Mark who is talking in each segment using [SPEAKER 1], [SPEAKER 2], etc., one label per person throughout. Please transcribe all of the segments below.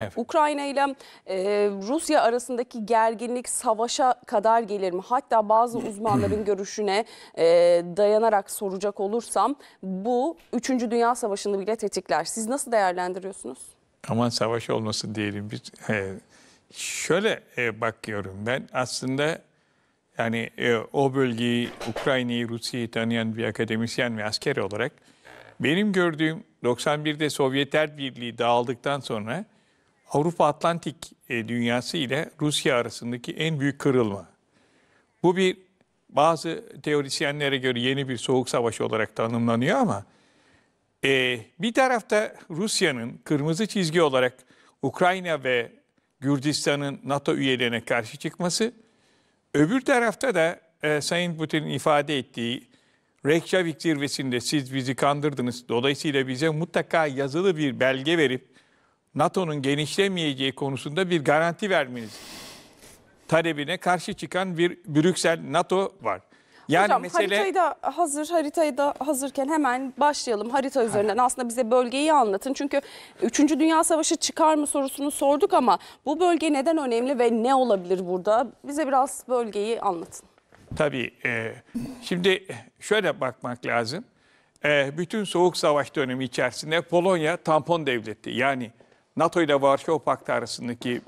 [SPEAKER 1] Evet. Ukrayna ile e, Rusya arasındaki gerginlik savaşa kadar gelir mi? Hatta bazı uzmanların görüşüne e, dayanarak soracak olursam bu 3. Dünya Savaşı'nı bile tetikler. Siz nasıl değerlendiriyorsunuz?
[SPEAKER 2] Aman savaş olması diyelim. Bir, e, şöyle e, bakıyorum ben aslında yani e, o bölgeyi Ukrayna'yı Rusya'yı tanıyan bir akademisyen ve asker olarak benim gördüğüm 91'de Sovyetler Birliği dağıldıktan sonra Avrupa Atlantik e, dünyası ile Rusya arasındaki en büyük kırılma. Bu bir bazı teorisyenlere göre yeni bir soğuk savaş olarak tanımlanıyor ama e, bir tarafta Rusya'nın kırmızı çizgi olarak Ukrayna ve Gürcistan'ın NATO üyelerine karşı çıkması, öbür tarafta da e, Sayın Putin'in ifade ettiği Reykjavik zirvesinde siz bizi kandırdınız, dolayısıyla bize mutlaka yazılı bir belge verip NATO'nun genişlemeyeceği konusunda bir garanti vermeniz talebine karşı çıkan bir Brüksel NATO var. Yani Hocam mesele... haritayı
[SPEAKER 1] da hazır, haritayı da hazırken hemen başlayalım harita üzerinden. Aslında bize bölgeyi anlatın. Çünkü 3. Dünya Savaşı çıkar mı sorusunu sorduk ama bu bölge neden önemli ve ne olabilir burada? Bize biraz bölgeyi anlatın.
[SPEAKER 2] Tabii. E, şimdi şöyle bakmak lazım. E, bütün Soğuk Savaş dönemi içerisinde Polonya tampon devletti. Yani NATO ile Varşova Paktı arasındaki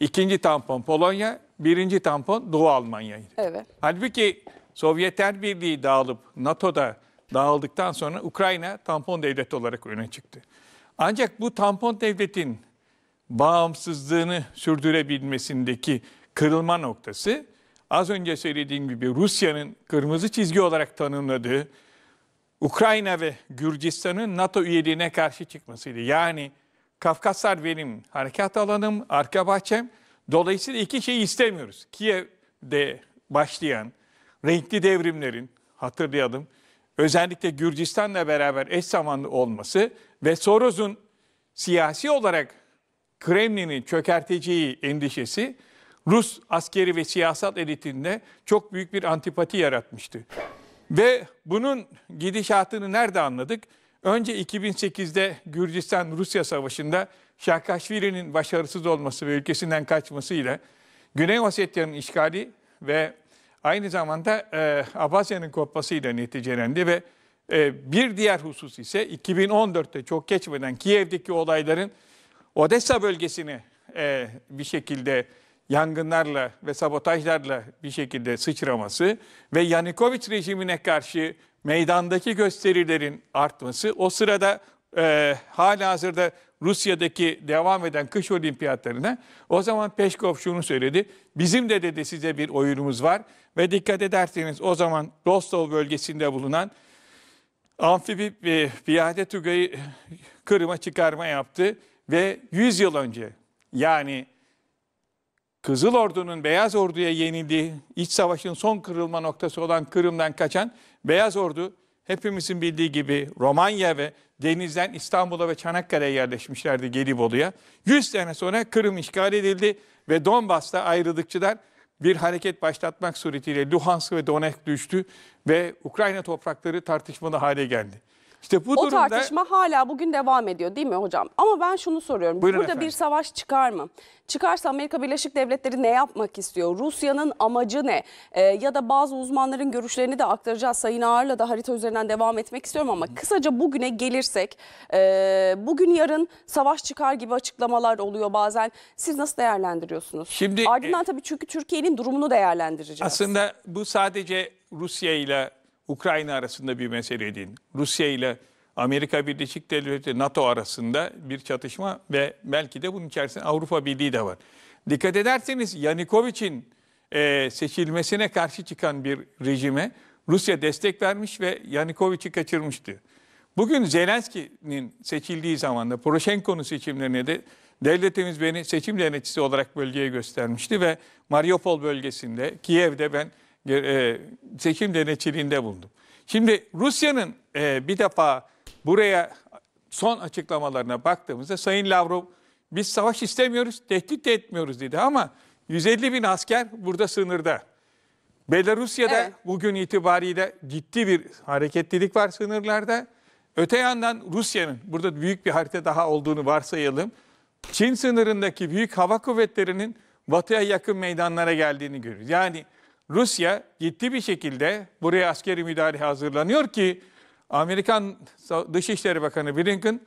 [SPEAKER 2] ikinci tampon Polonya, birinci tampon Doğu Almanya'ydı. Evet. Halbuki Sovyetler Birliği dağılıp NATO'da dağıldıktan sonra Ukrayna tampon devlet olarak öne çıktı. Ancak bu tampon devletin bağımsızlığını sürdürebilmesindeki kırılma noktası az önce söylediğim gibi Rusya'nın kırmızı çizgi olarak tanımladığı Ukrayna ve Gürcistan'ın NATO üyeliğine karşı çıkmasıydı. Yani Kafkaslar benim harekat alanım, arka bahçem. Dolayısıyla iki şeyi istemiyoruz. Kiev'de başlayan renkli devrimlerin, hatırlayalım, özellikle Gürcistan'la beraber eş zamanlı olması ve Soros'un siyasi olarak Kremlin'i çökerteceği endişesi Rus askeri ve siyasal elitinde çok büyük bir antipati yaratmıştı. Ve bunun gidişatını nerede anladık? Önce 2008'de Gürcistan-Rusya Savaşı'nda Şakashvili'nin başarısız olması ve ülkesinden kaçması ile Güney Osetya'nın işgali ve aynı zamanda e, Abasya'nın kopmasıyla neticelendi ve e, bir diğer husus ise 2014'te çok geçmeden Kiev'deki olayların Odessa bölgesini e, bir şekilde yangınlarla ve sabotajlarla bir şekilde sıçraması ve Yanukovic rejimine karşı meydandaki gösterilerin artması, o sırada e, hala hazırda Rusya'daki devam eden kış olimpiyatlarına o zaman Peşkov şunu söyledi. Bizim de dedi size bir oyunumuz var ve dikkat ederseniz o zaman Rostov bölgesinde bulunan amfibi e, piyade tugayı Kırım'a çıkarma yaptı ve 100 yıl önce yani Kızıl Ordu'nun Beyaz Ordu'ya yenildiği, iç savaşın son kırılma noktası olan Kırım'dan kaçan Beyaz Ordu hepimizin bildiği gibi Romanya ve denizden İstanbul'a ve Çanakkale'ye yerleşmişlerdi Gelibolu'ya. 100 sene sonra Kırım işgal edildi ve Donbas'ta ayrılıkçılar bir hareket başlatmak suretiyle Luhansk ve Donetsk düştü ve Ukrayna toprakları tartışmalı hale geldi. İşte bu o durumda... tartışma
[SPEAKER 1] hala bugün devam ediyor değil mi hocam? Ama ben şunu soruyorum. Buyurun Burada efendim. bir savaş çıkar mı? Çıkarsa Amerika Birleşik Devletleri ne yapmak istiyor? Rusya'nın amacı ne? Ee, ya da bazı uzmanların görüşlerini de aktaracağız. Sayın Ağar'la da harita üzerinden devam etmek istiyorum ama kısaca bugüne gelirsek e, bugün yarın savaş çıkar gibi açıklamalar oluyor bazen. Siz nasıl değerlendiriyorsunuz? Şimdi Ardından e, tabii çünkü Türkiye'nin durumunu değerlendireceğiz. Aslında
[SPEAKER 2] bu sadece Rusya ile Ukrayna arasında bir mesele değil. Rusya ile Amerika Birleşik Devletleri, NATO arasında bir çatışma ve belki de bunun içerisinde Avrupa Birliği de var. Dikkat ederseniz Yanukovych'in e, seçilmesine karşı çıkan bir rejime Rusya destek vermiş ve Yanukovych'i kaçırmıştı. Bugün Zelenski'nin seçildiği zaman da Poroshenko'nun seçimlerine de devletimiz beni seçim denetçisi olarak bölgeye göstermişti ve Mariupol bölgesinde, Kiev'de ben seçim e, denetçiliğinde bulundum. Şimdi Rusya'nın e, bir defa buraya son açıklamalarına baktığımızda Sayın Lavrov biz savaş istemiyoruz, tehdit de etmiyoruz dedi ama 150 bin asker burada sınırda. Belarusya'da evet. bugün itibariyle ciddi bir hareketlilik var sınırlarda. Öte yandan Rusya'nın burada büyük bir harita daha olduğunu varsayalım. Çin sınırındaki büyük hava kuvvetlerinin batıya yakın meydanlara geldiğini görüyoruz. Yani Rusya ciddi bir şekilde buraya askeri müdahale hazırlanıyor ki Amerikan Dışişleri Bakanı Blinken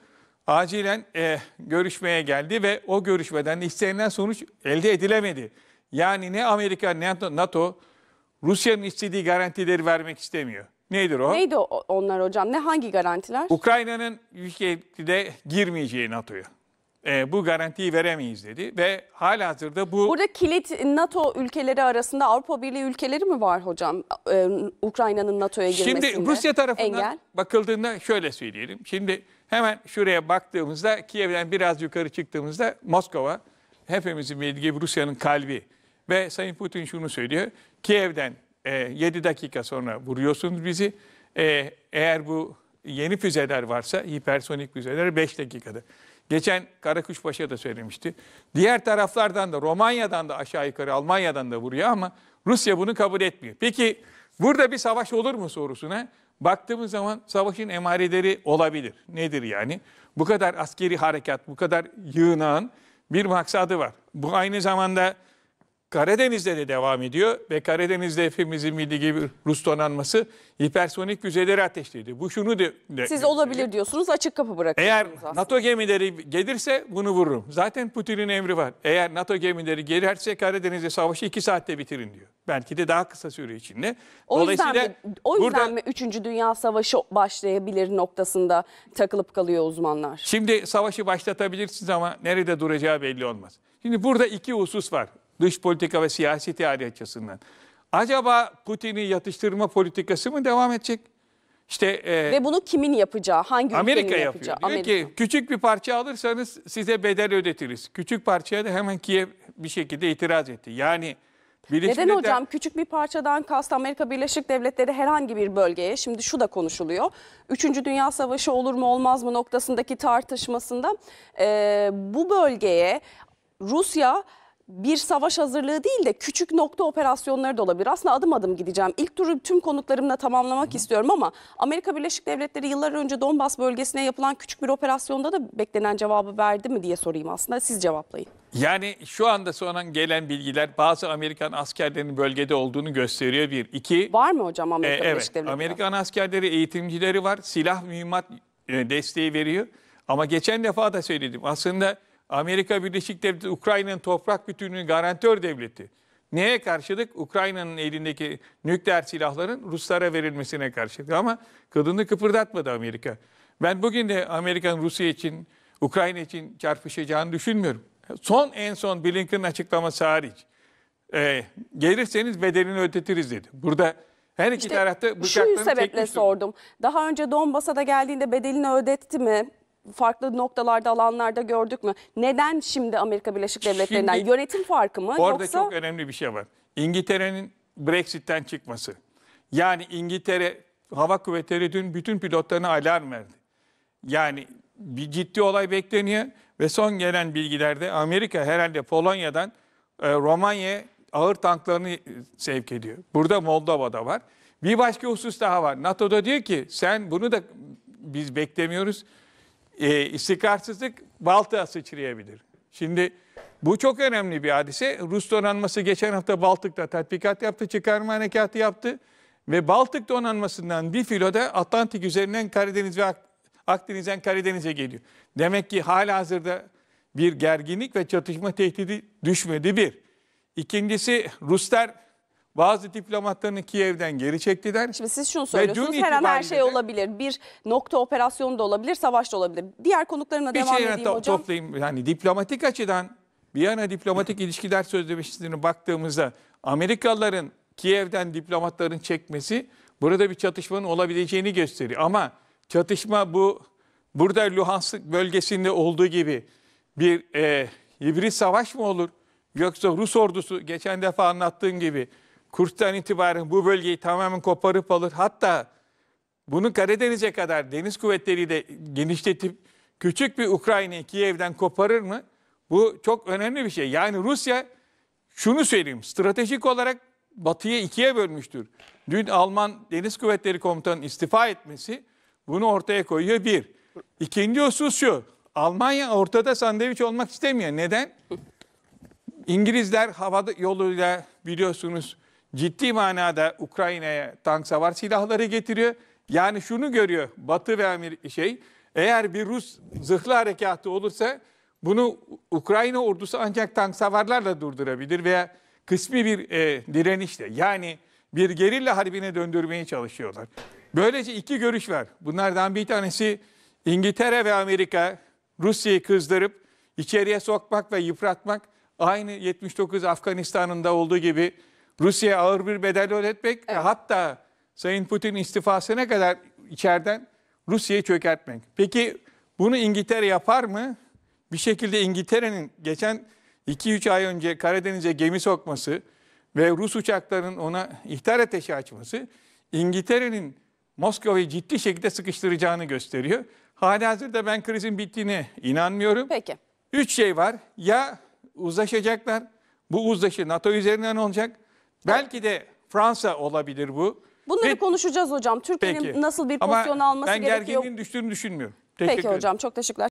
[SPEAKER 2] acilen e, görüşmeye geldi ve o görüşmeden istenilen sonuç elde edilemedi. Yani ne Amerika ne NATO Rusya'nın istediği garantileri vermek istemiyor. Nedir o? Neydi
[SPEAKER 1] onlar hocam? Ne hangi garantiler?
[SPEAKER 2] Ukrayna'nın ülkede girmeyeceği NATO'ya e, bu garantiyi veremeyiz dedi ve hala hazırda bu... Burada
[SPEAKER 1] kilit NATO ülkeleri arasında Avrupa Birliği ülkeleri mi var hocam e, Ukrayna'nın NATO'ya girmesinde? Şimdi Rusya tarafından engel.
[SPEAKER 2] bakıldığında şöyle söyleyelim. Şimdi hemen şuraya baktığımızda Kiev'den biraz yukarı çıktığımızda Moskova hepimizin bildiği Rusya'nın kalbi ve Sayın Putin şunu söylüyor. Kiev'den e, 7 dakika sonra vuruyorsunuz bizi. E, eğer bu yeni füzeler varsa hipersonik füzeler 5 dakikada. Geçen Karakuşpaşa da söylemişti. Diğer taraflardan da Romanya'dan da aşağı yukarı Almanya'dan da vuruyor ama Rusya bunu kabul etmiyor. Peki burada bir savaş olur mu sorusuna baktığımız zaman savaşın emareleri olabilir. Nedir yani? Bu kadar askeri harekat, bu kadar yığınağın bir maksadı var. Bu aynı zamanda Karadeniz'de de devam ediyor ve Karadeniz'de hepimizin milli gibi Rus donanması hipersonik füzeleri ateşledi. Bu şunu de, de Siz
[SPEAKER 1] olabilir diyorsunuz açık kapı bırakıyorsunuz Eğer aslında. NATO
[SPEAKER 2] gemileri gelirse bunu vururum. Zaten Putin'in emri var. Eğer NATO gemileri gelirse Karadeniz'de savaşı iki saatte bitirin diyor. Belki de daha kısa süre içinde. O yüzden mi, o yüzden burada, mi
[SPEAKER 1] 3. Dünya Savaşı başlayabilir noktasında takılıp kalıyor uzmanlar?
[SPEAKER 2] Şimdi savaşı başlatabilirsiniz ama nerede duracağı belli olmaz. Şimdi burada iki husus var dış politika ve siyasi tarih açısından. Acaba Putin'i yatıştırma politikası mı devam edecek? İşte e, ve
[SPEAKER 1] bunu kimin yapacağı, hangi Amerika ülkenin yapıyor. yapacağı? Diyor Amerika. ki
[SPEAKER 2] küçük bir parça alırsanız size bedel ödetiriz. Küçük parçaya da hemen Kiev bir şekilde itiraz etti. Yani Birleşik Neden Devletler... hocam?
[SPEAKER 1] Küçük bir parçadan kast Amerika Birleşik Devletleri herhangi bir bölgeye, şimdi şu da konuşuluyor. Üçüncü Dünya Savaşı olur mu olmaz mı noktasındaki tartışmasında e, bu bölgeye Rusya bir savaş hazırlığı değil de küçük nokta operasyonları da olabilir. Aslında adım adım gideceğim. İlk turu tüm konuklarımla tamamlamak Hı. istiyorum ama Amerika Birleşik Devletleri yıllar önce Donbas bölgesine yapılan küçük bir operasyonda da beklenen cevabı verdi mi diye sorayım aslında. Siz cevaplayın.
[SPEAKER 2] Yani şu anda sonra gelen bilgiler bazı Amerikan askerlerinin bölgede olduğunu gösteriyor
[SPEAKER 1] bir. iki. Var mı hocam Amerika e, evet, Birleşik Devletleri?
[SPEAKER 2] Amerikan askerleri eğitimcileri var. Silah mühimmat e, desteği veriyor. Ama geçen defa da söyledim. Aslında Amerika Birleşik Devletleri Ukrayna'nın toprak bütünlüğünün garantör devleti. Neye karşıdık? Ukrayna'nın elindeki nükleer silahların Ruslara verilmesine karşıdık. Ama kadını kıpırdatmadı Amerika. Ben bugün de Amerika'nın Rusya için, Ukrayna için çarpışacağını düşünmüyorum. Son en son Blinken'ın açıklaması hariç. E, gelirseniz bedelini ödetiriz dedi. Burada her iki işte tarafta bıçaklarını çekmiştim. Şu sebeple sordum.
[SPEAKER 1] Daha önce Donbas'a da geldiğinde bedelini ödetti mi? farklı noktalarda alanlarda gördük mü? Neden şimdi Amerika Birleşik Devletleri'nden Şimdi- yönetim farkı mı? Bu arada Yoksa çok
[SPEAKER 2] önemli bir şey var. İngiltere'nin Brexit'ten çıkması. Yani İngiltere Hava Kuvvetleri dün bütün pilotlarına alarm verdi. Yani bir ciddi olay bekleniyor ve son gelen bilgilerde Amerika herhalde Polonya'dan e, Romanya'ya ağır tanklarını sevk ediyor. Burada Moldova'da var. Bir başka husus daha var. NATO'da diyor ki sen bunu da biz beklemiyoruz e, istikrarsızlık Baltık'a sıçrayabilir. Şimdi bu çok önemli bir hadise. Rus donanması geçen hafta Baltık'ta tatbikat yaptı, çıkarma harekatı yaptı. Ve Baltık donanmasından bir filo da Atlantik üzerinden Karadeniz ve Akdeniz'den Karadeniz'e geliyor. Demek ki hala hazırda bir gerginlik ve çatışma tehdidi düşmedi bir. İkincisi Ruslar bazı diplomatlarını Kiev'den geri çektiler. Şimdi siz şunu söylüyorsunuz her an her şey
[SPEAKER 1] olabilir. Bir nokta operasyonu da olabilir, savaş da olabilir. Diğer konuklarına devam şey edeyim to hocam.
[SPEAKER 2] toplayayım. Yani diplomatik açıdan bir yana Diplomatik ilişkiler Sözleşmesi'ne baktığımızda Amerikalıların Kiev'den diplomatların çekmesi burada bir çatışmanın olabileceğini gösteriyor. Ama çatışma bu burada Luhansk bölgesinde olduğu gibi bir e, hibrit savaş mı olur? Yoksa Rus ordusu geçen defa anlattığım gibi Kurt'tan itibaren bu bölgeyi tamamen koparıp alır. Hatta bunu Karadeniz'e kadar deniz kuvvetleriyle genişletip küçük bir Ukrayna'yı Kiev'den koparır mı? Bu çok önemli bir şey. Yani Rusya şunu söyleyeyim stratejik olarak Batı'yı ikiye bölmüştür. Dün Alman Deniz Kuvvetleri Komutanı'nın istifa etmesi bunu ortaya koyuyor bir. İkinci husus şu. Almanya ortada sandviç olmak istemiyor. Neden? İngilizler hava yoluyla biliyorsunuz ciddi manada Ukrayna'ya tank savar silahları getiriyor. Yani şunu görüyor Batı ve Amir şey eğer bir Rus zırhlı harekatı olursa bunu Ukrayna ordusu ancak tank savarlarla durdurabilir veya kısmi bir e, direnişle yani bir gerilla harbine döndürmeye çalışıyorlar. Böylece iki görüş var. Bunlardan bir tanesi İngiltere ve Amerika Rusya'yı kızdırıp içeriye sokmak ve yıpratmak aynı 79 Afganistan'ında olduğu gibi Rusya'ya ağır bir bedel ödetmek evet. ve hatta Sayın Putin istifasına kadar içeriden Rusya'yı çökertmek. Peki bunu İngiltere yapar mı? Bir şekilde İngiltere'nin geçen 2-3 ay önce Karadeniz'e gemi sokması ve Rus uçaklarının ona ihtar ateşi açması İngiltere'nin Moskova'yı ciddi şekilde sıkıştıracağını gösteriyor. Halihazırda ben krizin bittiğine inanmıyorum. Peki. Üç şey var. Ya uzlaşacaklar, bu uzlaşı NATO üzerinden olacak Belki de Fransa olabilir bu.
[SPEAKER 1] Bunları Peki. konuşacağız hocam. Türkiye'nin nasıl bir pozisyon alması Ama gerekiyor? ben gerginliğin
[SPEAKER 2] düştüğünü düşünmüyorum. Teşekkür Peki ederim. hocam
[SPEAKER 1] çok teşekkürler.